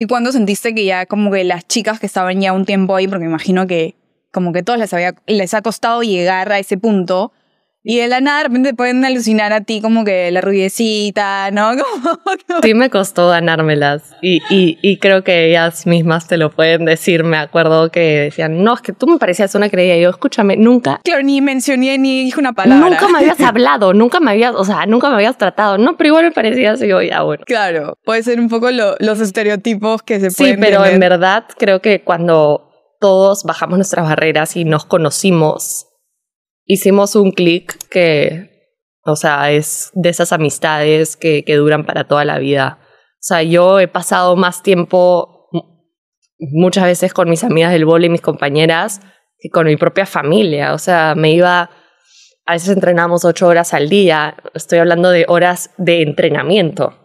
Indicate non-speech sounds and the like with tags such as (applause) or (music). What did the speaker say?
¿Y cuándo sentiste que ya como que las chicas que estaban ya un tiempo ahí, porque imagino que como que todas les, había, les ha costado llegar a ese punto, y de la nada de repente pueden alucinar a ti como que la rubiecita, ¿no? (laughs) Sí me costó ganármelas y, y, creo que ellas mismas te lo pueden decir. Me acuerdo que decían, no, es que tú me parecías una creída. yo, escúchame, nunca... Claro, ni mencioné ni dije una palabra. Nunca me habías (laughs) hablado, nunca me habías, o sea, nunca me habías tratado. No, pero igual me parecías y yo, ya bueno. Claro, puede ser un poco los estereotipos que se sí, pueden Sí, pero en verdad creo que cuando todos bajamos nuestras barreras y nos conocimos hicimos un clic que, o sea, es de esas amistades que, duran para toda la vida. O sea, yo he pasado más tiempo muchas veces con mis amigas del y mis compañeras, que con mi propia familia. O sea, me iba, a veces entrenamos ocho horas al día, estoy hablando de horas de entrenamiento.